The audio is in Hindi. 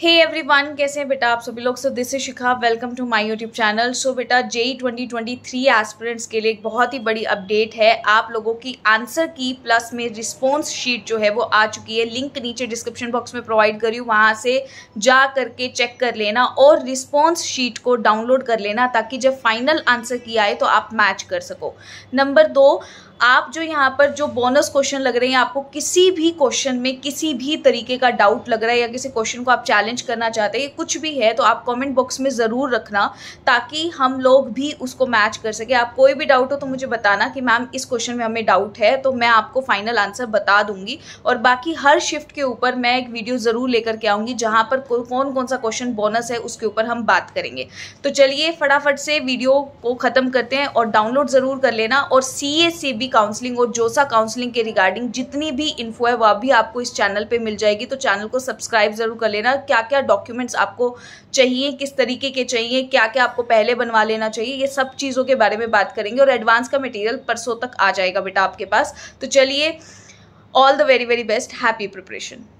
हे एवरी एवरीवन कैसे हैं बेटा आप सभी लोग so this is Shikha welcome to my YouTube channel so बेटा जेई 2023 एस्पिरेंट्स के लिए एक बहुत ही बड़ी अपडेट है आप लोगों की आंसर की प्लस में रिस्पॉन्स शीट जो है वो आ चुकी है लिंक नीचे डिस्क्रिप्शन बॉक्स में प्रोवाइड करी हूँ वहाँ से जा करके चेक कर लेना और रिस्पॉन्स शीट को डाउनलोड कर लेना ताकि जब फाइनल आंसर की आए तो आप मैच कर सको नंबर दो आप जो यहाँ पर जो बोनस क्वेश्चन लग रहे हैं आपको किसी भी क्वेश्चन में किसी भी तरीके का डाउट लग रहा है या किसी क्वेश्चन को आप चैलेंज चैलेंज करना चाहते हैं कुछ भी है तो आप कमेंट बॉक्स में ज़रूर रखना ताकि हम लोग भी उसको मैच कर सके आप कोई भी डाउट हो तो मुझे बताना कि मैम इस क्वेश्चन में हमें डाउट है तो मैं आपको फाइनल आंसर बता दूंगी और बाकी हर शिफ्ट के ऊपर मैं एक वीडियो ज़रूर लेकर के आऊँगी जहाँ पर कौन कौन सा क्वेश्चन बोनस है उसके ऊपर हम बात करेंगे तो चलिए फटाफट से वीडियो को ख़त्म करते हैं और डाउनलोड ज़रूर कर लेना और सी काउंसलिंग और जोसा काउंसलिंग के रिगार्डिंग जितनी भी इन्फो है वह भी आपको इस चैनल पर मिल जाएगी तो चैनल को सब्सक्राइब ज़रूर कर लेना क्या क्या डॉक्यूमेंट्स आपको चाहिए किस तरीके के चाहिए क्या क्या आपको पहले बनवा लेना चाहिए ये सब चीज़ों के बारे में बात करेंगे और एडवांस का मटेरियल परसों तक आ जाएगा बेटा आपके पास तो चलिए all the very very best happy preparation